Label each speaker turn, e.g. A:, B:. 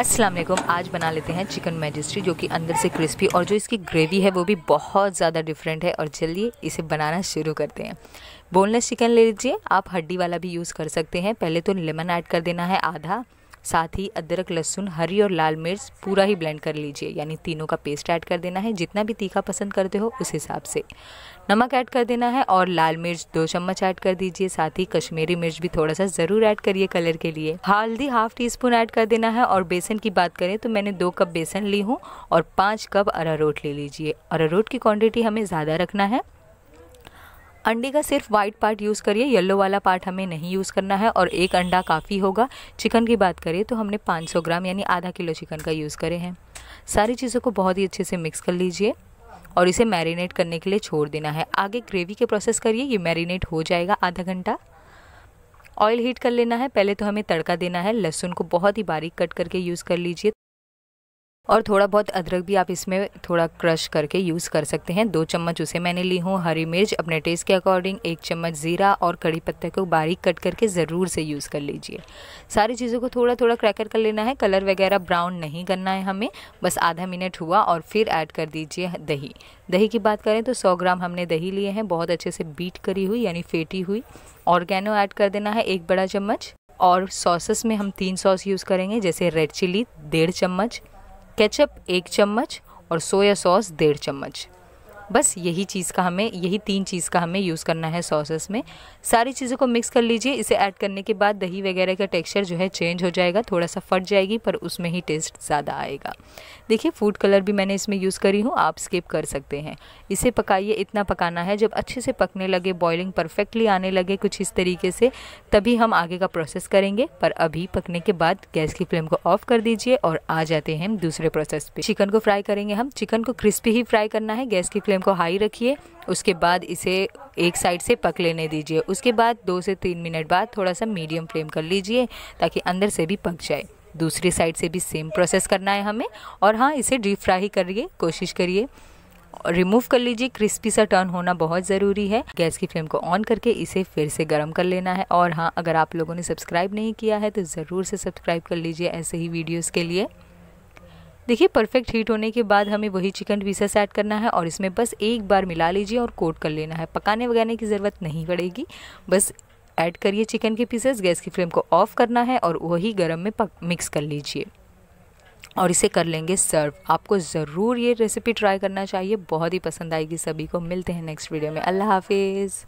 A: अस्सलाम वालेकुम आज बना लेते हैं चिकन मैजिस्ट्री जो कि अंदर से क्रिस्पी और जो इसकी ग्रेवी है वो भी बहुत ज़्यादा डिफरेंट है और चलिए इसे बनाना शुरू करते हैं बोनलेस चिकन ले लीजिए आप हड्डी वाला भी यूज़ कर सकते हैं पहले तो लेमन ऐड कर देना है आधा साथ ही अदरक लहसुन हरी और लाल मिर्च पूरा ही ब्लेंड कर लीजिए यानी तीनों का पेस्ट ऐड कर देना है जितना भी तीखा पसंद करते हो उस हिसाब से नमक ऐड कर देना है और लाल मिर्च दो चम्मच ऐड कर दीजिए साथ ही कश्मीरी मिर्च भी थोड़ा सा ज़रूर ऐड करिए कलर के लिए हल्दी हाफ टी स्पून ऐड कर देना है और बेसन की बात करें तो मैंने दो कप बेसन ली हूँ और पाँच कप अरारोट ले लीजिए अरारोट की क्वान्टिटी हमें ज़्यादा रखना है अंडे का सिर्फ वाइट पार्ट यूज़ करिए येलो वाला पार्ट हमें नहीं यूज़ करना है और एक अंडा काफ़ी होगा चिकन की बात करें तो हमने 500 ग्राम यानी आधा किलो चिकन का यूज़ करे हैं सारी चीज़ों को बहुत ही अच्छे से मिक्स कर लीजिए और इसे मैरिनेट करने के लिए छोड़ देना है आगे ग्रेवी के प्रोसेस करिए ये मैरिनेट हो जाएगा आधा घंटा ऑयल हीट कर लेना है पहले तो हमें तड़का देना है लहसुन को बहुत ही बारीक कट करके यूज़ कर लीजिए और थोड़ा बहुत अदरक भी आप इसमें थोड़ा क्रश करके यूज़ कर सकते हैं दो चम्मच उसे मैंने ली हूँ हरी मिर्च अपने टेस्ट के अकॉर्डिंग एक चम्मच ज़ीरा और कड़ी पत्ते को बारीक कट करके ज़रूर से यूज़ कर लीजिए सारी चीज़ों को थोड़ा थोड़ा क्रैकर कर लेना है कलर वगैरह ब्राउन नहीं करना है हमें बस आधा मिनट हुआ और फिर ऐड कर दीजिए दही दही की बात करें तो सौ ग्राम हमने दही लिए हैं बहुत अच्छे से बीट करी हुई यानी फेटी हुई ऑर्गेनो ऐड कर देना है एक बड़ा चम्मच और सॉसेस में हम तीन सॉस यूज़ करेंगे जैसे रेड चिली डेढ़ चम्मच केचप एक चम्मच और सोया सॉस डेढ़ चम्मच बस यही चीज़ का हमें यही तीन चीज़ का हमें यूज़ करना है सॉसेस में सारी चीज़ों को मिक्स कर लीजिए इसे ऐड करने के बाद दही वगैरह का टेक्सचर जो है चेंज हो जाएगा थोड़ा सा फट जाएगी पर उसमें ही टेस्ट ज़्यादा आएगा देखिए फूड कलर भी मैंने इसमें यूज़ करी हूँ आप स्किप कर सकते हैं इसे पकाइए इतना पकाना है जब अच्छे से पकने लगे बॉयलिंग परफेक्टली आने लगे कुछ इस तरीके से तभी हम आगे का प्रोसेस करेंगे पर अभी पकने के बाद गैस की फ्लेम को ऑफ कर दीजिए और आ जाते हैं हम दूसरे प्रोसेस पे चिकन को फ्राई करेंगे हम चिकन को क्रिस्पी ही फ्राई करना है गैस की फ्लेम को हाई रखिए उसके बाद इसे एक साइड से पक लेने दीजिए उसके बाद दो से तीन मिनट बाद थोड़ा सा मीडियम फ्लेम कर लीजिए ताकि अंदर से भी पक जाए दूसरी साइड से भी सेम प्रोसेस करना है हमें और हाँ इसे डीप फ्राई करिए कोशिश करिए रिमूव कर लीजिए क्रिस्पी सा टर्न होना बहुत ज़रूरी है गैस की फ्लेम को ऑन करके इसे फिर से गर्म कर लेना है और हाँ अगर आप लोगों ने सब्सक्राइब नहीं किया है तो ज़रूर से सब्सक्राइब कर लीजिए ऐसे ही वीडियोज़ के लिए देखिए परफेक्ट हीट होने के बाद हमें वही चिकन पीसेस ऐड करना है और इसमें बस एक बार मिला लीजिए और कोट कर लेना है पकाने वगैरह की ज़रूरत नहीं पड़ेगी बस ऐड करिए चिकन के पीसेस गैस की फ्लेम को ऑफ करना है और वही गर्म में पक मिक्स कर लीजिए और इसे कर लेंगे सर्व आपको ज़रूर ये रेसिपी ट्राई करना चाहिए बहुत ही पसंद आएगी सभी को मिलते हैं नेक्स्ट वीडियो में अल्लाह हाफिज़